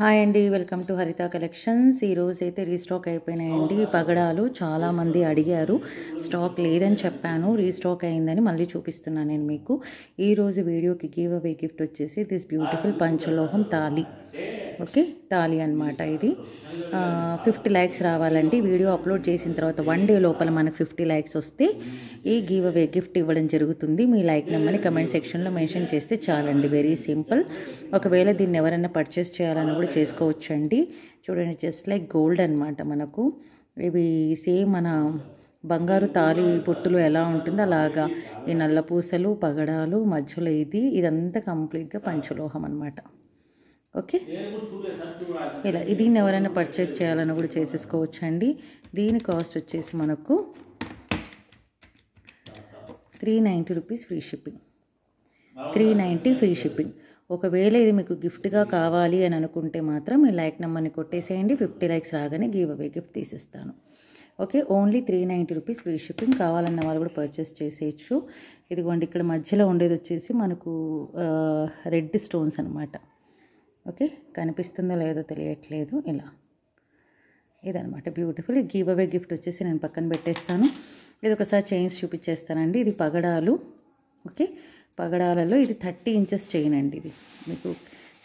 hi అండి welcome to హరిత collections ఈరోజు అయితే రీస్టాక్ అయిపోయినాయండి పగడాలు చాలామంది అడిగారు స్టాక్ లేదని చెప్పాను రీస్టాక్ అయిందని మళ్ళీ చూపిస్తున్నాను నేను మీకు ఈరోజు వీడియోకి గివ్ అవే గిఫ్ట్ వచ్చేసి దిస్ బ్యూటిఫుల్ పంచలోహం తాళి ఓకే తాలి అనమాట ఇది ఫిఫ్టీ ల్యాక్స్ రావాలంటే వీడియో అప్లోడ్ చేసిన తర్వాత వన్ డే లోపల మనకు ఫిఫ్టీ ల్యాక్స్ వస్తే ఈ గివ్ అవే గిఫ్ట్ ఇవ్వడం జరుగుతుంది మీ లైక్ నెంబర్ని కమెంట్ సెక్షన్లో మెన్షన్ చేస్తే చాలండి వెరీ సింపుల్ ఒకవేళ దీన్ని ఎవరైనా పర్చేస్ చేయాలని కూడా చేసుకోవచ్చు అండి చూడండి జస్ట్ లైక్ గోల్డ్ అనమాట మనకు ఇవి సేమ్ మన బంగారు తాలి పొట్టులు ఎలా ఉంటుందో అలాగా ఈ నల్ల పూసలు పగడాలు మధ్యలో ఇది ఇదంతా కంప్లీట్గా పంచలోహం అనమాట ఓకే ఇలా దీన్ని ఎవరైనా పర్చేస్ చేయాలన్నా కూడా చేసేసుకోవచ్చు అండి దీని కాస్ట్ వచ్చేసి మనకు three ninety rupees free shipping three ninety free shipping ఒకవేళ ఇది మీకు గిఫ్ట్గా కావాలి అని అనుకుంటే మాత్రం మీ లైక్ నెంబర్ని కొట్టేసేయండి ఫిఫ్టీ లైక్స్ రాగానే గివ్ అవే గిఫ్ట్ తీసేస్తాను okay only three ninety rupees free shipping కావాలన్న వాళ్ళు కూడా పర్చేస్ చేసేయచ్చు ఇదిగోండి ఇక్కడ మధ్యలో ఉండేది వచ్చేసి మనకు రెడ్ స్టోన్స్ అనమాట ఓకే కనిపిస్తుందో లేదో తెలియట్లేదు ఇలా ఇదనమాట బ్యూటిఫుల్ గివ్ అవే గిఫ్ట్ వచ్చేసి నేను పక్కన పెట్టేస్తాను ఇది ఒకసారి చైన్స్ చూపించేస్తానండి ఇది పగడాలు ఓకే పగడాలలో ఇది థర్టీ ఇంచెస్ చైన్ అండి ఇది మీకు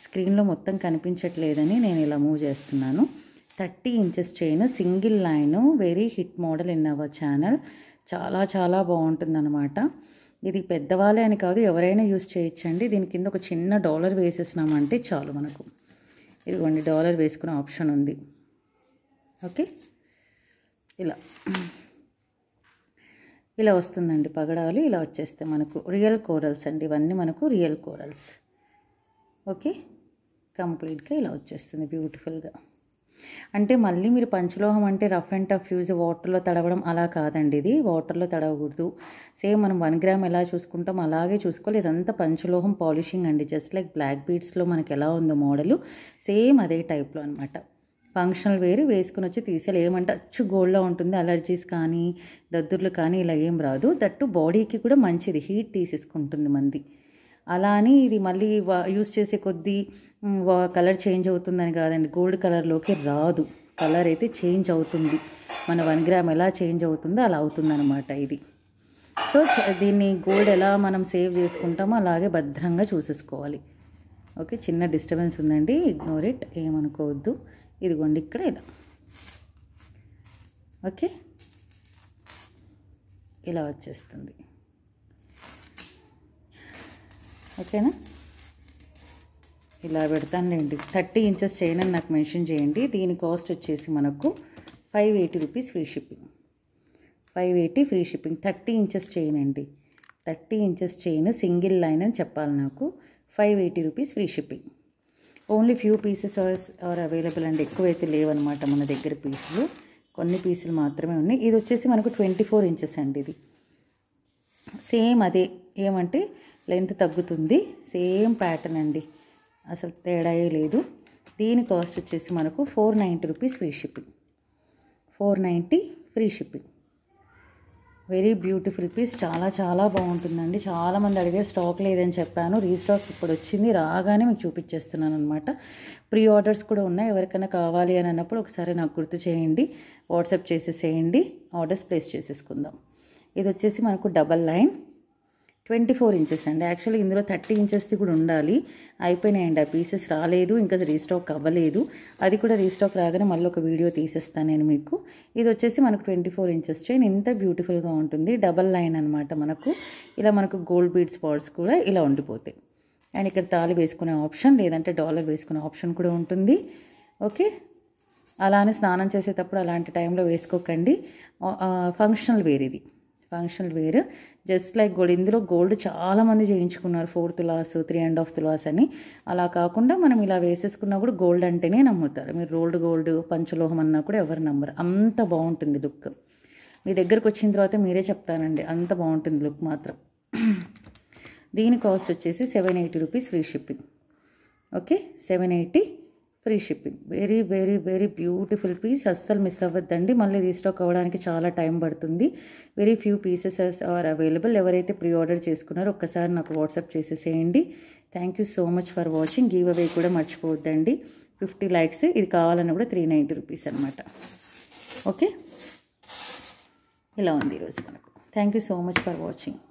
స్క్రీన్లో మొత్తం కనిపించట్లేదని నేను ఇలా మూవ్ చేస్తున్నాను thirty inches chain single line very hit model in our channel చాలా చాలా అనమాట ఇది పెద్దవాళ్ళే అని కాదు ఎవరైనా యూజ్ చేయొచ్చండి దీని కింద ఒక చిన్న డాలర్ వేసేసినామంటే చాలు మనకు ఇదిగోండి డాలర్ వేసుకునే ఆప్షన్ ఉంది ఓకే ఇలా ఇలా వస్తుందండి పగడాలు ఇలా వచ్చేస్తే మనకు రియల్ కోరల్స్ అండి ఇవన్నీ మనకు రియల్ కోరల్స్ ఓకే కంప్లీట్గా ఇలా వచ్చేస్తుంది బ్యూటిఫుల్గా అంటే మళ్ళీ మీరు పంచలోహం అంటే రఫ్ అండ్ టఫ్ యూజ్ వాటర్లో తడవడం అలా కాదండి ఇది వాటర్లో తడవకూడదు సేమ్ మనం వన్ గ్రామ్ ఎలా చూసుకుంటాం అలాగే చూసుకోవాలి ఇదంతా పంచలోహం పాలిషింగ్ అండి జస్ట్ లైక్ బ్లాక్ బీడ్స్లో మనకి ఎలా ఉందో మోడలు సేమ్ అదే టైప్లో అనమాట ఫంక్షనల్ వేరు వేసుకుని వచ్చి తీసేయాలి ఏమంటే అచ్చు గోల్డ్లో ఉంటుంది అలర్జీస్ కానీ దద్దుర్లు కానీ ఇలా ఏం రాదు దట్టు బాడీకి కూడా మంచిది హీట్ తీసేసుకుంటుంది మంది అలా అని ఇది మళ్ళీ యూస్ చేసే కొద్దీ కలర్ చేంజ్ అవుతుందని కాదండి గోల్డ్ కలర్లోకి రాదు కలర్ అయితే చేంజ్ అవుతుంది మన వన్ గ్రామ్ ఎలా చేంజ్ అవుతుందో అలా అవుతుందన్నమాట ఇది సో దీన్ని గోల్డ్ ఎలా మనం సేవ్ చేసుకుంటామో అలాగే భద్రంగా చూసేసుకోవాలి ఓకే చిన్న డిస్టర్బెన్స్ ఉందండి ఇగ్నోర్ ఇట్ ఏమనుకోవద్దు ఇదిగోండి ఇక్కడ ఇలా ఓకే ఇలా వచ్చేస్తుంది ఓకేనా ఇలా పెడతానులేండి థర్టీ ఇంచెస్ చైన్ అని నాకు మెన్షన్ చేయండి దీని కాస్ట్ వచ్చేసి మనకు five eighty rupees free shipping five eighty free shipping thirty inches chain అండి thirty inches chain single line అని చెప్పాలి నాకు five eighty rupees free shipping only few pieces are available అండి ఎక్కువైతే లేవన్నమాట మన దగ్గర పీసులు కొన్ని పీసులు మాత్రమే ఉన్నాయి ఇది వచ్చేసి మనకు ట్వంటీ ఫోర్ ఇంచెస్ అండి ఇది సేమ్ అదే ఏమంటే లెంత్ తగ్గుతుంది సేమ్ ప్యాటర్న్ అండి అసలు తేడా లేదు దీని కాస్ట్ వచ్చేసి మనకు four ninety rupees free shipping four ninety free shipping very beautiful piece చాలా చాలా బాగుంటుందండి చాలామంది అడిగే స్టాక్ లేదని చెప్పాను రీస్టాక్ ఇప్పుడు వచ్చింది రాగానే మీకు చూపించేస్తున్నాను అనమాట ప్రీ ఆర్డర్స్ కూడా ఉన్నాయి ఎవరికైనా కావాలి అని అన్నప్పుడు ఒకసారి నాకు గుర్తు చేయండి వాట్సాప్ చేసేసేయండి ఆర్డర్స్ ప్లేస్ చేసేసుకుందాం ఇది వచ్చేసి మనకు double line twenty four inches అండి యాక్చువల్లీ ఇందులో థర్టీ ఇంచెస్ది కూడా ఉండాలి అయిపోయినాయండి ఆ పీసెస్ రాలేదు ఇంకా రీస్టాక్ అవ్వలేదు అది కూడా రీస్టాక్ రాగానే మళ్ళీ ఒక వీడియో తీసేస్తాను నేను మీకు ఇది వచ్చేసి మనకు ట్వంటీ ఫోర్ ఇంచెస్ చైన్ ఇంత బ్యూటిఫుల్గా ఉంటుంది డబల్ లైన్ అనమాట మనకు ఇలా మనకు గోల్డ్ బీడ్ స్పాట్స్ కూడా ఇలా ఉండిపోతాయి అండ్ ఇక్కడ తాళి వేసుకునే ఆప్షన్ లేదంటే డాలర్ వేసుకునే ఆప్షన్ కూడా ఉంటుంది ఓకే అలానే స్నానం చేసేటప్పుడు అలాంటి టైంలో వేసుకోకండి ఫంక్షనల్ వేరేది function wear just like gold ఇందులో గోల్డ్ చాలామంది చేయించుకున్నారు ఫోర్త్ లాస్ త్రీ అండ్ హాఫ్ తులాస్ అని అలా కాకుండా మనం ఇలా వేసేసుకున్నా కూడా గోల్డ్ అంటేనే నమ్ముతారు మీరు రోల్డ్ గోల్డ్ పంచలోహం అన్నా కూడా ఎవరు నమ్మరు అంత బాగుంటుంది లుక్ మీ దగ్గరకు వచ్చిన తర్వాత మీరే చెప్తానండి అంత బాగుంటుంది లుక్ మాత్రం దీని కాస్ట్ వచ్చేసి seven eighty rupees free shipping okay seven eighty free shipping very very very beautiful piece అస్సలు మిస్ అవ్వద్దండి మళ్ళీ రీస్టాక్ అవ్వడానికి చాలా టైం పడుతుంది very few pieces are available ఎవరైతే ప్రీ ఆర్డర్ చేసుకున్నారో ఒక్కసారి నాకు వాట్సాప్ చేసేసేయండి thank you so much for watching give away కూడా మర్చిపోవద్దండి ఫిఫ్టీ ల్యాక్స్ ఇది కావాలన్నా కూడా త్రీ నైంటీ రూపీస్ అనమాట ఓకే ఇలా ఉంది ఈరోజు మనకు thank you so much for watching